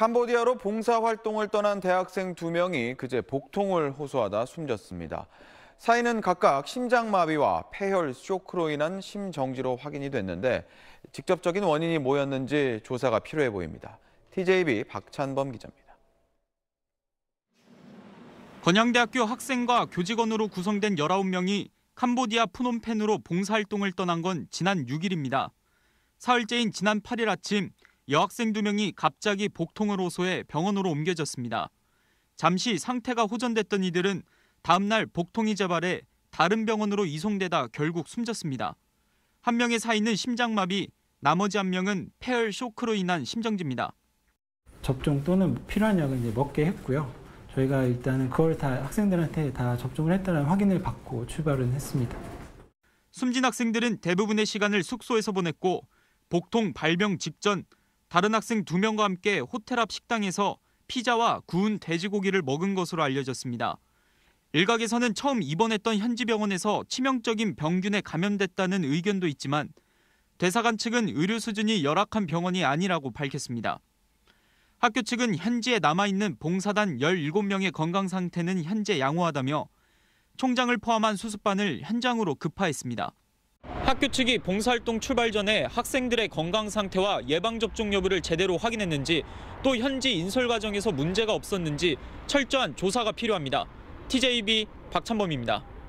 캄보디아로 봉사활동을 떠난 대학생 두명이 그제 복통을 호소하다 숨졌습니다. 사인은 각각 심장마비와 폐혈 쇼크로 인한 심정지로 확인이 됐는데 직접적인 원인이 뭐였는지 조사가 필요해 보입니다. TJB 박찬범 기자입니다. 건양대학교 학생과 교직원으로 구성된 19명이 캄보디아 푸놈펜으로 봉사활동을 떠난 건 지난 6일입니다. 사흘째인 지난 8일 아침 여학생 두 명이 갑자기 복통을 호소해 병원으로 옮겨졌습니다. 잠시 상태가 호전됐던 이들은 다음날 복통이 재발해 다른 병원으로 이송되다 결국 숨졌습니다. 한 명의 사인은 심장마비, 나머지 한 명은 폐혈 쇼크로 인한 심정지입니다. 접종 또는 필요한 약을 이제 먹게 했고요. 저희가 일단은 그걸 다 학생들한테 다 접종을 했다는 확인을 받고 출발은 했습니다. 숨진 학생들은 대부분의 시간을 숙소에서 보냈고 복통 발병 직전 다른 학생 두명과 함께 호텔 앞 식당에서 피자와 구운 돼지고기를 먹은 것으로 알려졌습니다. 일각에서는 처음 입원했던 현지 병원에서 치명적인 병균에 감염됐다는 의견도 있지만 대사관 측은 의료 수준이 열악한 병원이 아니라고 밝혔습니다. 학교 측은 현지에 남아있는 봉사단 17명의 건강 상태는 현재 양호하다며 총장을 포함한 수습반을 현장으로 급파했습니다. 학교 측이 봉사활동 출발 전에 학생들의 건강 상태와 예방접종 여부를 제대로 확인했는지 또 현지 인솔 과정에서 문제가 없었는지 철저한 조사가 필요합니다. TJB 박찬범입니다.